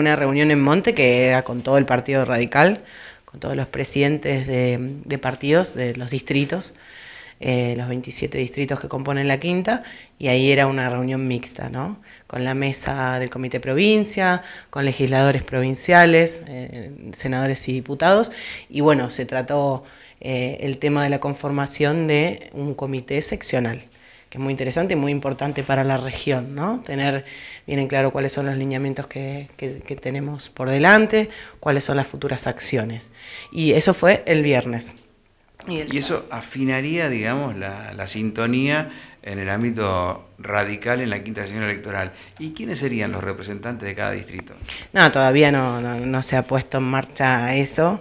una reunión en Monte que era con todo el Partido Radical, con todos los presidentes de, partidos, de los distritos, eh, los 27 distritos que componen la quinta, y ahí era una reunión mixta, ¿no? Con la mesa del Comité Provincia, con legisladores provinciales, eh, senadores y diputados, y bueno, se trató eh, el tema de la conformación de un comité seccional que es muy interesante y muy importante para la región, ¿no? Tener bien en claro cuáles son los lineamientos que, tenemos por delante, cuáles son las futuras acciones. Y eso fue el viernes. Y, eso afinaría, digamos, la, sintonía en el ámbito radical en la quinta sesión electoral. ¿Y quiénes serían los representantes de cada distrito? No, todavía no, se ha puesto en marcha eso.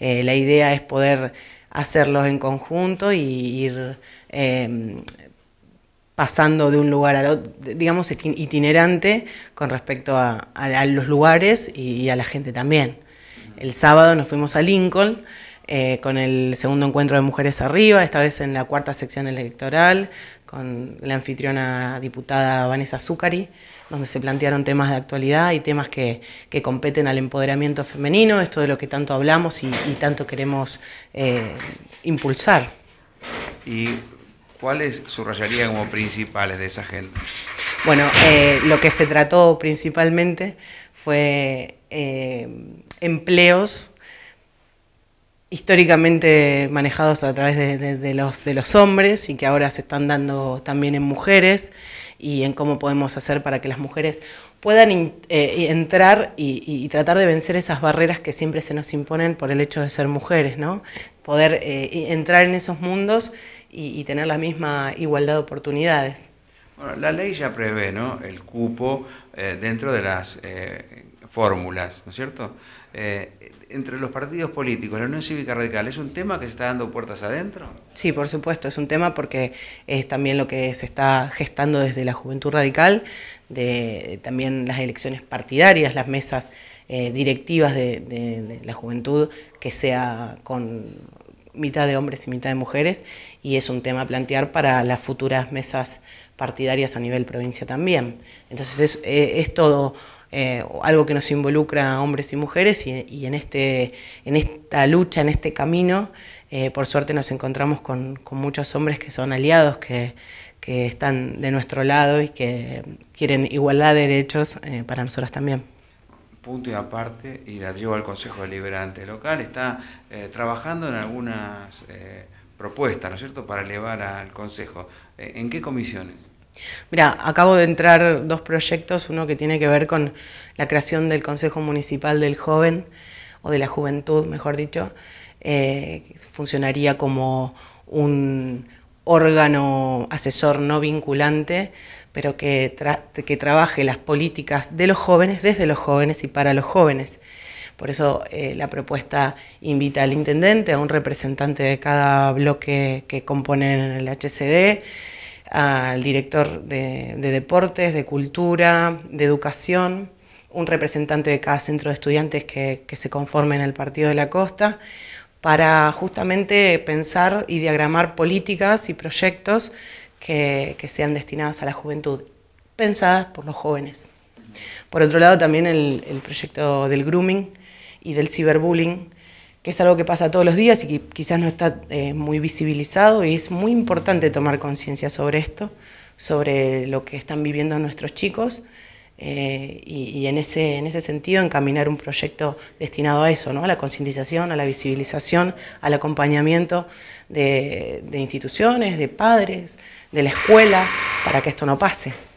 Eh, la idea es poder hacerlos en conjunto y ir eh, pasando de un lugar a otro, digamos, itinerante con respecto a, los lugares y, a la gente también. El sábado nos fuimos a Lincoln eh, con el segundo encuentro de Mujeres Arriba, esta vez en la cuarta sección electoral, con la anfitriona diputada Vanessa Zucari, donde se plantearon temas de actualidad y temas que, competen al empoderamiento femenino, esto de lo que tanto hablamos y, tanto queremos eh, impulsar. ¿Cuáles subrayaría como principales de esa agenda? Bueno, eh, lo que se trató principalmente fue eh, empleos históricamente manejados a través de, los, hombres y que ahora se están dando también en mujeres y en cómo podemos hacer para que las mujeres puedan eh, entrar y, tratar de vencer esas barreras que siempre se nos imponen por el hecho de ser mujeres, ¿no? Poder entrar en esos mundos y, tener la misma igualdad de oportunidades. Bueno, la ley ya prevé ¿no? el cupo eh, dentro de las eh, fórmulas, ¿no es cierto? Eh, entre los partidos políticos, la Unión Cívica Radical, ¿es un tema que se está dando puertas adentro? Sí, por supuesto, es un tema porque es también lo que se está gestando desde la Juventud Radical, de también las elecciones partidarias, las mesas directivas de la juventud, que sea con mitad de hombres y mitad de mujeres, y es un tema a plantear para las futuras mesas partidarias a nivel provincia también. Entonces es, eh, todo eh, algo que nos involucra a hombres y mujeres y, en, este, en esta lucha, en este camino, eh, por suerte nos encontramos con, muchos hombres que son aliados, que, están de nuestro lado y que quieren igualdad de derechos para nosotras también punto y aparte y la llevo al Consejo Deliberante local, está eh, trabajando en algunas eh, propuestas, ¿no es cierto?, para elevar al Consejo. Eh, ¿En qué comisiones? Mira, acabo de entrar dos proyectos, uno que tiene que ver con la creación del Consejo Municipal del Joven, o de la Juventud, mejor dicho, eh, funcionaría como un órgano asesor no vinculante pero que, trabaje las políticas de los jóvenes, desde los jóvenes y para los jóvenes. Por eso eh, la propuesta invita al intendente, a un representante de cada bloque que componen el HCD, al director de, deportes, de cultura, de educación, un representante de cada centro de estudiantes que, que se conforme en el Partido de la Costa, para justamente pensar y diagramar políticas y proyectos que, sean destinadas a la juventud, pensadas por los jóvenes. Por otro lado, también el, proyecto del grooming y del ciberbullying, que es algo que pasa todos los días y que quizás no está eh, muy visibilizado y es muy importante tomar conciencia sobre esto, sobre lo que están viviendo nuestros chicos eh, y, en, ese, en ese sentido encaminar un proyecto destinado a eso, ¿no? a la concientización, a la visibilización, al acompañamiento de instituciones, de padres, de la escuela, para que esto no pase.